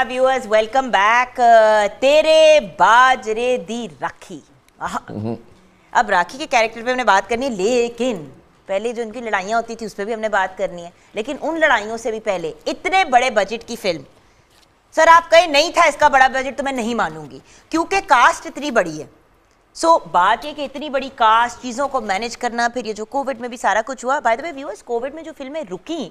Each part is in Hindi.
नमस्कार व्यूअर्स वेलकम बैक तेरे बाजरे दी राखी अब राखी के कैरेक्टर पे हमने बात करनी है लेकिन पहले जो उनकी लड़ाइयाँ होती थी उस पर भी हमने बात करनी है लेकिन उन लड़ाइयों से भी पहले इतने बड़े बजट की फिल्म सर आप कहें नहीं था इसका बड़ा बजट तो मैं नहीं मानूंगी क्योंकि कास्ट इतनी बड़ी है सो so, बात ये कि इतनी बड़ी कास्ट चीज़ों को मैनेज करना फिर ये जो कोविड में भी सारा कुछ हुआ by the way viewers covid में जो फिल्में रुकी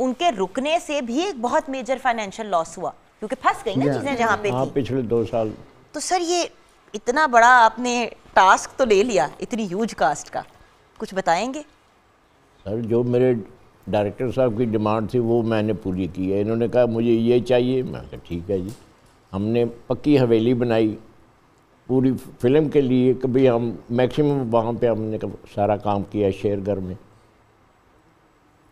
उनके रुकने से भी एक बहुत मेजर फाइनेंशियल लॉस हुआ क्योंकि फंस गई ना चीजें जहाँ पे हाँ, थी पिछले दो साल तो सर ये इतना बड़ा आपने टास्क तो ले लिया इतनी ह्यूज कास्ट का कुछ बताएंगे सर जो मेरे डायरेक्टर साहब की डिमांड थी वो मैंने पूरी की है इन्होंने कहा मुझे ये चाहिए मैं कहा ठीक है जी हमने पक्की हवेली बनाई पूरी फिल्म के लिए कभी हम मैक्सिमम वहाँ पे हमने सारा काम किया शेरगढ़ में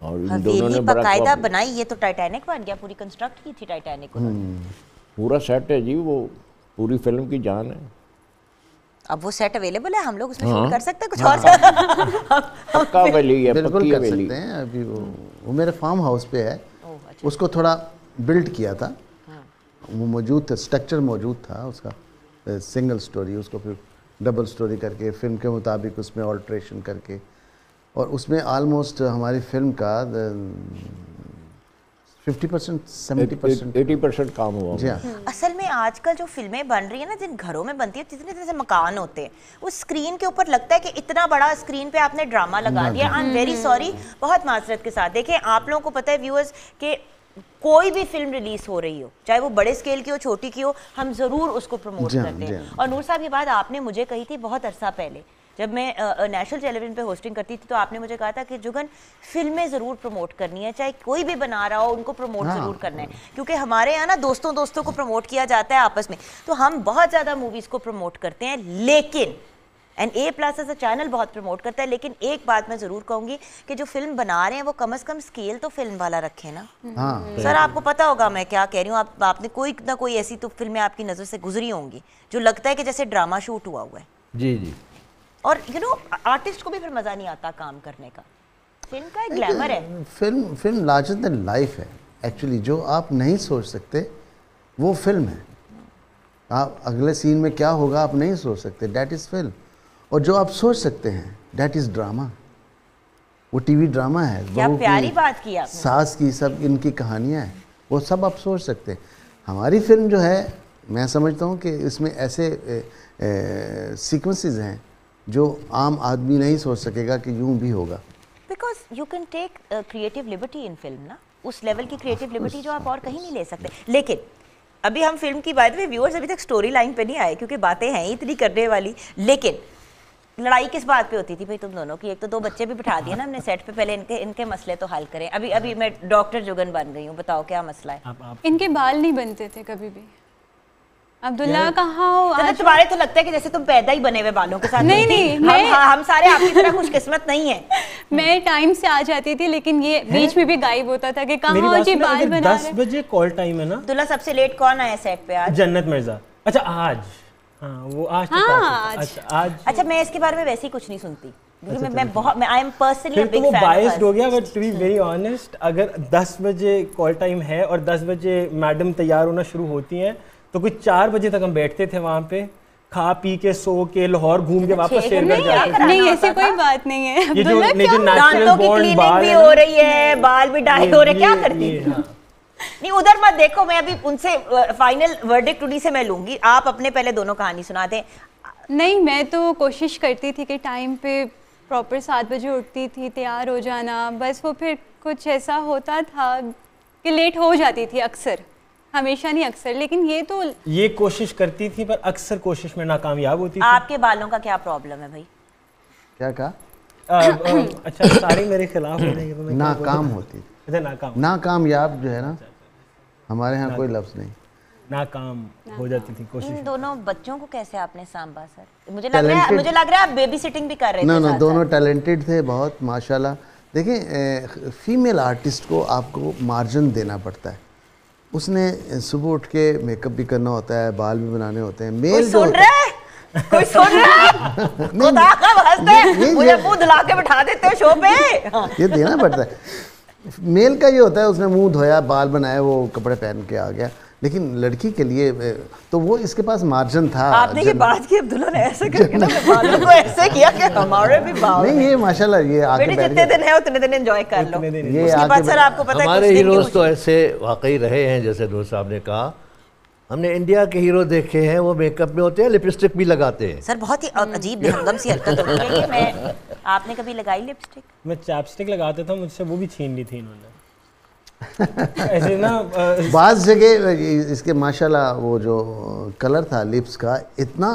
और इन हाँ, दोनों ने बकायदा बनाई ये तो टाइटैनिक बन गया पूरी कंस्ट्रक्ट की थी टाइटैनिक हम्म, पूरा सेट है जी वो पूरी फिल्म की जान है अब वो सेट अवेलेबल है हम लोग उसमें शूट हाँ। कर सकते हैं कुछ हाँ, और पक्का वैली है बिल्कुल कर सकते हैं अभी वो वो मेरे फार्म हाउस पे है अच्छा। उसको थोड़ा बिल्ड किया था वो मौजूद था स्ट्रक्चर मौजूद था उसका सिंगल स्टोरी उसको फिर डबल स्टोरी करके फिल्म के मुताबिक उसमें ऑल्ट्रेशन करके और उसमें ऑलमोस्ट हमारी फिल्म का fifty percent seventy percent eighty percent काम हुआ जी हाँ असल में आजकल जो फिल्में बन रही है ना जिन घरों में बनती है जितने मकान होते हैं उस स्क्रीन के ऊपर लगता है कि इतना बड़ा स्क्रीन पे आपने ड्रामा लगा हाँ दिया आई एम वेरी सॉरी बहुत माजरत के साथ देखिए आप लोगों को पता है व्यूअर्स के कोई भी फिल्म रिलीज हो रही हो चाहे वो बड़े स्केल की हो छोटी की हो हम ज़रूर उसको प्रमोट हाँ, करते हैं हाँ। और नूर साहब ये बात आपने मुझे कही थी बहुत अरसा पहले जब मैं नेशनल टेलीविजन पे होस्टिंग करती थी तो आपने मुझे कहा था कि जुगन फिल्में ज़रूर प्रमोट करनी है चाहे कोई भी बना रहा हो उनको प्रमोट हाँ। ज़रूर करना है क्योंकि हमारे यहाँ ना दोस्तों दोस्तों को प्रमोट किया जाता है आपस में तो हम बहुत ज़्यादा मूवीज़ को प्रमोट करते हैं लेकिन and A plus as a channel बहुत प्रमोट करता है लेकिन एक बात मैं ज़रूर कहूंगी कि जो फिल्म बना रहे हैं वो कम अज़ कम स्केल तो फिल्म वाला रखे ना हाँ, सर आपको पता होगा मैं क्या कह रही हूँ आप, आपने कोई ना कोई ऐसी तो फिल्में आपकी नज़र से गुजरी होंगी जो लगता है कि जैसे ड्रामा शूट हुआ हुआ है जी जी और यू नो आर्टिस्ट को भी फिर मज़ा नहीं आता काम करने का फिल्म का एक ग्लैमर है film film larger than life है एक्चुअली जो आप नहीं सोच सकते वो फिल्म है आप अगले सीन में क्या होगा आप नहीं सोच सकते डैट इज़ फिल्म और जो आप सोच सकते हैं डैट इज़ ड्रामा वो टीवी ड्रामा है क्या प्यारी बात की आपने? सास की सब इनकी कहानियाँ हैं वो सब आप सोच सकते हैं हमारी फिल्म जो है मैं समझता हूँ कि इसमें ऐसे सीक्वेंसेस हैं जो आम आदमी नहीं सोच सकेगा कि यूं भी होगा because you can take creative liberty in film ना उस लेवल की क्रिएटिव लिबर्टी जो आप और कहीं नहीं ले सकते लेकिन अभी हम फिल्म की बात में व्यूअर्स अभी तक स्टोरी लाइन पे नहीं आए क्योंकि बातें हैं इतनी करने वाली लेकिन लड़ाई किस बात पे होती थी भाई तुम दोनों की एक तो दो बच्चे भी बिठा दिए ना हमने सेट पे पहले इनके इनके मसले तो हल करें अभी अभी मैं डॉक्टर जुगन बन गई हूँ बताओ क्या मसला है आप, आप। इनके बाल नहीं बनते थे कभी भी अब्दुल्ला कहाँ हो दादा तुम्हारे तो लगता है कि जैसे तुम पैदा ही बने हुए बालों के साथ नहीं नहीं मैं हम, हाँ, हम सारे आपकी तरह कुछ किस्मत नहीं है मैं टाइम से आ जाती थी लेकिन ये बीच में भी गायब होता था कि कहाँ जी बाल बना दस बजे कॉल टाइम है ना अब्दुल्ला सबसे लेट कौन आया सेट पे आज जन्नत मिर्जा अच्छा आज हाँ वो आज हाँ, आज अच्छा, अच्छा मैं इसके बारे में वैसे ही कुछ नहीं सुनती अच्छा, मैं मैं बहुत तो अगर 10 बजे कॉल टाइम है और 10 बजे मैडम तैयार होना शुरू होती हैं तो कुछ चार बजे तक हम बैठते थे वहां पे खा पी के सो के लाहौर घूम के अच्छा, वापस शेयर कर जाते नहीं ऐसी कोई बात नहीं है ये जो नहीं जो दांतों की क्लीनिंग भी हो रही है बाल भी डाई हो रहे क्या करती है हाँ। नहीं उधर मत देखो मैं अभी उनसे फाइनल वर्डिक्ट उन्हीं से मैं लूंगी आप अपने पहले दोनों कहानी सुना दें नहीं मैं तो कोशिश करती थी कि टाइम पे प्रॉपर सात बजे उठती थी तैयार हो जाना बस वो फिर कुछ ऐसा होता था कि लेट हो जाती थी अक्सर हमेशा नहीं अक्सर लेकिन ये तो ये कोशिश करती थी पर अक्सर कोशिश में नाकामयाब होती थी आपके बालों का क्या प्रॉब्लम है भाई क्या कहा अच्छा सारी मेरे खिलाफ तो नाकाम होती अच्छा नाकाम नाकामयाब जो है ना हमारे यहाँ कोई लफ्ज़ नहीं नाकाम ना हो जाती थी कोशिश इन दोनों बच्चों को कैसे आपने सांभा सर मुझे लग रहा है मुझे लग रहा है आप बेबी सिटिंग भी कर रहे ना, थे ना दोनों टैलेंटेड थे बहुत माशाल्लाह देखिए फीमेल आर्टिस्ट को आपको मार्जिन देना पड़ता है उसने सुबह उठ के मेकअप भी करना होता है बाल भी बनाने होते हैं मेल सुन कोई सुन रहा खुदा मुझे मुंह धुला के बिठा देते हो शो पे ये देना पड़ता है मेल का ये होता है उसने मुंह धोया बाल बनाया वो कपड़े पहन के आ गया लेकिन लड़की के लिए तो वो इसके पास मार्जिन था आपने ये बात की अब्दुल्ला ने ऐसे करके ना बालों को तो ऐसे किया कि हमारे भी बाल नहीं ये माशाल्लाह ये आगे बैठ जितने दिन है उतने दिन एंजॉय कर लो ये उसके बाद सर आपको पता है हमारे हीरोज तो ऐसे वाकई रहे हैं जैसे दोस्त साहब ने कहा हमने इंडिया के हीरो देखे हैं वो मेकअप में होते हैं लिपस्टिक भी लगाते हैं सर बहुत ही अजीब बेहदम सी हरकत होती है मैं आपने कभी लगाई लिपस्टिक मैं चैपस्टिक लगाते था मुझसे वो भी छीन ली थी इन्होंने ऐसे ना बाज जगह इसके माशाल्लाह वो जो कलर था लिप्स का इतना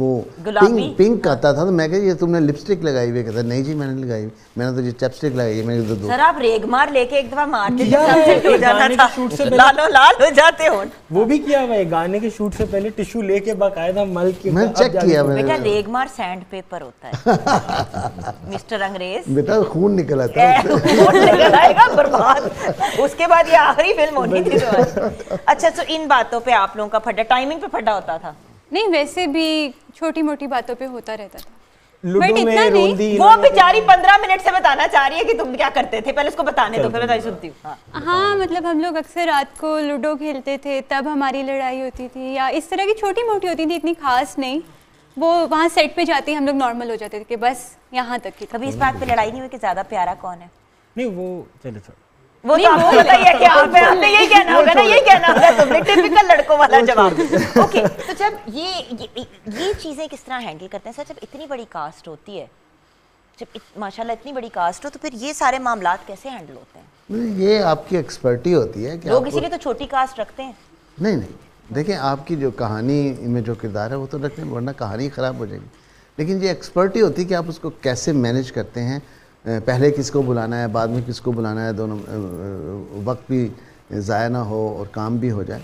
वो पिंक पिंक आता था तो मैं कह ये तुमने लिपस्टिक लगाई हुई कहता नहीं जी मैंने लगाई मैंने तो ये चैपस्टिक लगाई है मेरे तो दो सर आप रेगमार लेके एक दफा मार मारते हो जाना था शूट से लाल लाल हो जाते हो वो भी किया मैं गाने के शूट से पहले टिश्यू लेके बाकायदा मल के मैं चेक किया मैंने बेटा रेगमार मार सैंड पेपर होता है मिस्टर अंग्रेज बेटा खून निकल आता है खून निकल आएगा बाद उसके बाद ये आखिरी फिल्म होनी थी तो अच्छा तो इन बातों पे आप लोगों का फटा टाइमिंग पे फटा होता था नहीं वैसे भी छोटी मोटी बातों पे होता रहता था वो बेचारी पंद्रह मिनट से बताना चाह रही है कि तुम क्या करते थे पहले उसको बताने दो फिर बताई सुनती हाँ।, हाँ, मतलब हम लोग अक्सर रात को लूडो खेलते थे तब हमारी लड़ाई होती थी या इस तरह की छोटी मोटी होती थी इतनी खास नहीं वो वहाँ सेट पे जाते हम लोग नॉर्मल हो जाते थे कि बस यहाँ तक ही कभी इस बात पे लड़ाई नहीं हुई कि ज़्यादा प्यारा कौन है नहीं वो चले थोड़ा वो तो नहीं, तो कि आप यही कहना होगा ना यही कहना होगा तुमने टिपिकल लड़कों वाला जवाब ओके तो जब ये ये, चीज़ें किस तरह हैंडल करते हैं सर जब इतनी बड़ी कास्ट होती है जब माशाल्लाह इतनी बड़ी कास्ट हो तो फिर ये सारे मामला कैसे हैंडल होते हैं ये आपकी एक्सपर्टी होती है कि लोग इसीलिए तो छोटी कास्ट रखते हैं नहीं नहीं देखिए आपकी जो कहानी में जो किरदार है वो तो रखते हैं वरना कहानी ख़राब हो जाएगी लेकिन ये एक्सपर्टी होती है कि आप उसको कैसे मैनेज करते हैं पहले किसको बुलाना है बाद में किसको बुलाना है दोनों वक्त भी ज़ाया ना हो और काम भी हो जाए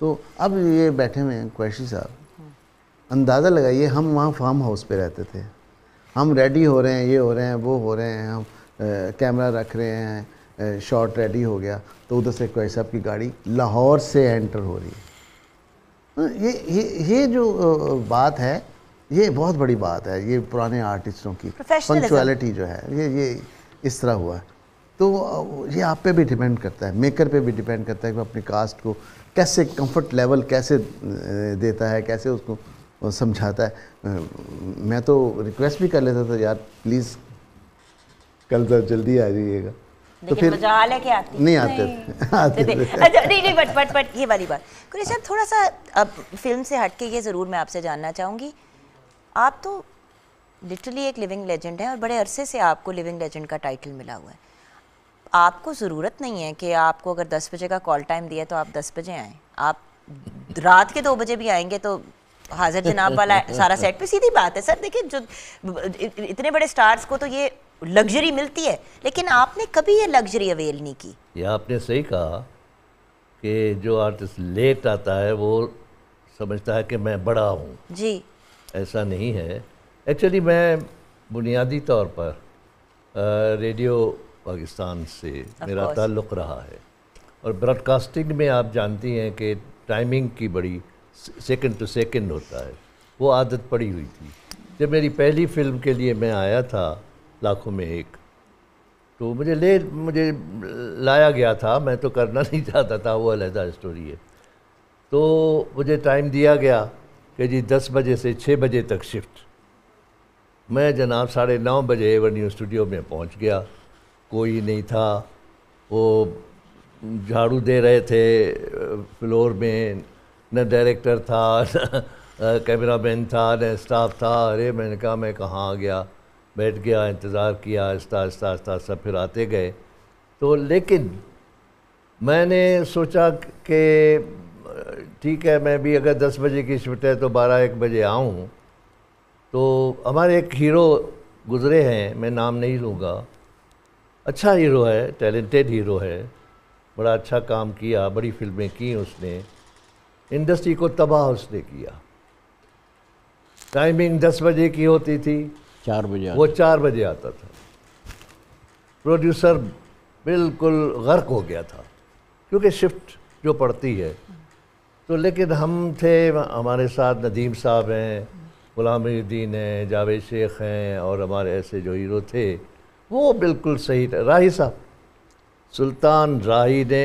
तो अब ये बैठे हुए हैं क्वैशी साहब अंदाज़ा लगाइए हम वहाँ फार्म हाउस पे रहते थे हम रेडी हो रहे हैं ये हो रहे हैं वो हो रहे हैं हम कैमरा रख रहे हैं शॉट रेडी हो गया तो उधर से क्वैशी साहब की गाड़ी लाहौर से एंटर हो रही है हाँ, ये ये ये जो बात है ये बहुत बड़ी बात है ये पुराने आर्टिस्टों की पंक्चुअलिटी जो है ये ये इस तरह हुआ है तो ये आप पे भी डिपेंड करता है मेकर पे भी डिपेंड करता है कि अपनी कास्ट को कैसे कंफर्ट लेवल कैसे देता है कैसे उसको समझाता है मैं तो रिक्वेस्ट भी कर लेता था यार प्लीज़ कल जरा तो जल्दी आ जाइएगा तो फिर हाल आती नहीं आते आते अच्छा नहीं नहीं बट बट बट ये वाली बात कुरेश साहब थोड़ा सा अब फिल्म से हट के ये ज़रूर मैं आपसे जानना चाहूँगी आप तो लिटरली एक लिविंग लेजेंड हैं और बड़े अरसे से आपको लिविंग लेजेंड का टाइटल मिला हुआ है आपको ज़रूरत नहीं है कि आपको अगर दस बजे का कॉल टाइम दिया तो आप दस बजे आएँ आप रात के दो बजे भी आएंगे तो हाजिर जनाब वाला सारा सेट पे सीधी बात है सर देखिए जो इतने बड़े स्टार्स को तो ये लग्जरी मिलती है लेकिन आपने कभी ये लग्जरी अवेल नहीं की ये आपने सही कहा कि जो आर्टिस्ट लेट आता है वो समझता है कि मैं बड़ा हूँ जी ऐसा नहीं है एक्चुअली मैं बुनियादी तौर पर रेडियो पाकिस्तान से मेरा ताल्लुक़ रहा है और ब्रॉडकास्टिंग में आप जानती हैं कि टाइमिंग की बड़ी सेकंड टू सेकंड होता है वो आदत पड़ी हुई थी जब मेरी पहली फ़िल्म के लिए मैं आया था लाखों में एक तो मुझे ले मुझे लाया गया था मैं तो करना नहीं चाहता था वो अलहदा स्टोरी है तो मुझे टाइम दिया गया कि जी दस बजे से छः बजे तक शिफ्ट मैं जनाब साढ़े नौ बजे एवन्यू स्टूडियो में पहुंच गया कोई नहीं था वो झाड़ू दे रहे थे फ्लोर में न डायरेक्टर था न कैमरा मैन था न स्टाफ था अरे मैंने कहा मैं कहाँ आ गया बैठ गया इंतज़ार किया आहिस्ता आहिस्ता आहिस्ता सब फिर आते गए तो लेकिन मैंने सोचा कि ठीक है मैं भी अगर दस बजे की शिफ्ट है तो बारह एक बजे आऊँ तो हमारे एक हीरो गुज़रे हैं मैं नाम नहीं लूँगा अच्छा हीरो है टैलेंटेड हीरो है बड़ा अच्छा काम किया बड़ी फिल्में की उसने इंडस्ट्री को तबाह उसने किया टाइमिंग दस बजे की होती थी चार बजे वो चार बजे आता था प्रोड्यूसर बिल्कुल गर्क हो गया था क्योंकि शिफ्ट जो पड़ती है तो लेकिन हम थे हमारे साथ नदीम साहब हैं गुलाम हैं जावेद शेख हैं और हमारे ऐसे जो हीरो थे वो बिल्कुल सही था राही साहब सुल्तान राही ने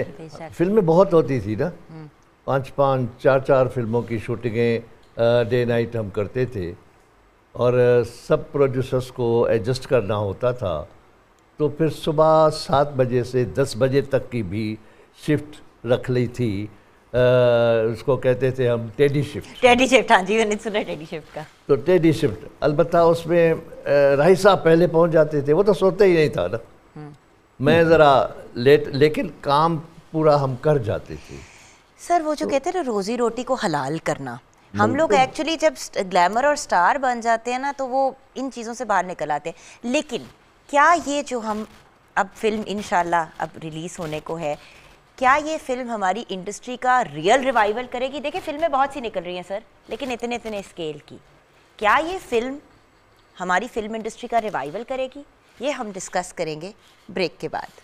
फिल्में बहुत होती थी ना हम्म। पांच पांच चार चार फिल्मों की शूटिंगें डे नाइट हम करते थे और सब प्रोड्यूसर्स को एडजस्ट करना होता था तो फिर सुबह सात बजे से दस बजे तक की भी शिफ्ट रख ली थी आ, उसको कहते थे हम टेडी शिफ्ट टेडी शिफ्ट हाँ जी मैंने सुना टेडी शिफ्ट का तो टेडी शिफ्ट अलबत् उसमें राही साहब पहले पहुंच जाते थे वो तो सोते ही नहीं था ना हम्म। मैं ज़रा लेट लेकिन काम पूरा हम कर जाते थे सर वो जो तो, कहते हैं ना रोज़ी रोटी को हलाल करना हम हाँ। लोग एक्चुअली तो जब ग्लैमर और स्टार बन जाते हैं ना तो वो इन चीज़ों से बाहर निकल आते हैं लेकिन क्या ये जो हम अब फिल्म इन अब रिलीज़ होने को है क्या ये फिल्म हमारी इंडस्ट्री का रियल रिवाइवल करेगी देखिए फिल्में बहुत सी निकल रही हैं सर लेकिन इतने इतने स्केल की क्या ये फिल्म हमारी फिल्म इंडस्ट्री का रिवाइवल करेगी ये हम डिस्कस करेंगे ब्रेक के बाद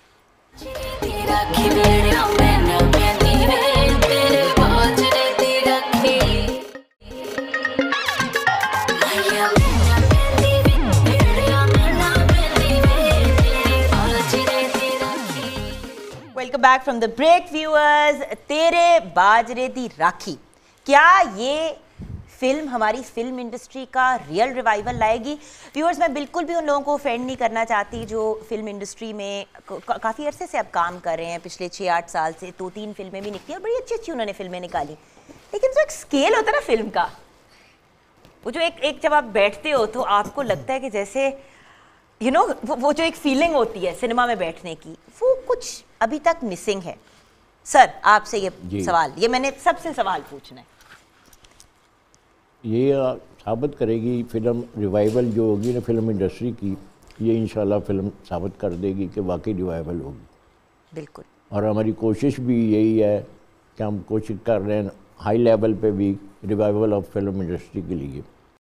welcome back from the break viewers Tere Bajre Di Rakhi क्या ये फिल्म हमारी फिल्म इंडस्ट्री का रियल रिवाइवल लाएगी व्यूअर्स मैं बिल्कुल भी उन लोगों को ऑफेंड नहीं करना चाहती जो फिल्म इंडस्ट्री में का, काफ़ी अरसे से अब काम कर रहे हैं पिछले छः आठ साल से दो तीन फिल्में भी निकली और बड़ी अच्छी अच्छी उन्होंने फिल्में निकाली लेकिन जो एक स्केल होता है ना फिल्म का वो जो एक एक जब आप बैठते हो तो आपको लगता है कि जैसे यू you नो know, वो, वो जो एक फीलिंग होती है सिनेमा में बैठने की वो कुछ अभी तक मिसिंग है सर आपसे ये सवाल ये मैंने सबसे सवाल पूछना है ये साबित करेगी फिल्म रिवाइवल जो होगी ना फिल्म इंडस्ट्री की ये इन फिल्म साबित कर देगी कि वाकई रिवाइवल होगी बिल्कुल और हमारी कोशिश भी यही है कि हम कोशिश कर रहे हैं हाई लेवल पे भी रिवाइवल ऑफ फिल्म इंडस्ट्री के लिए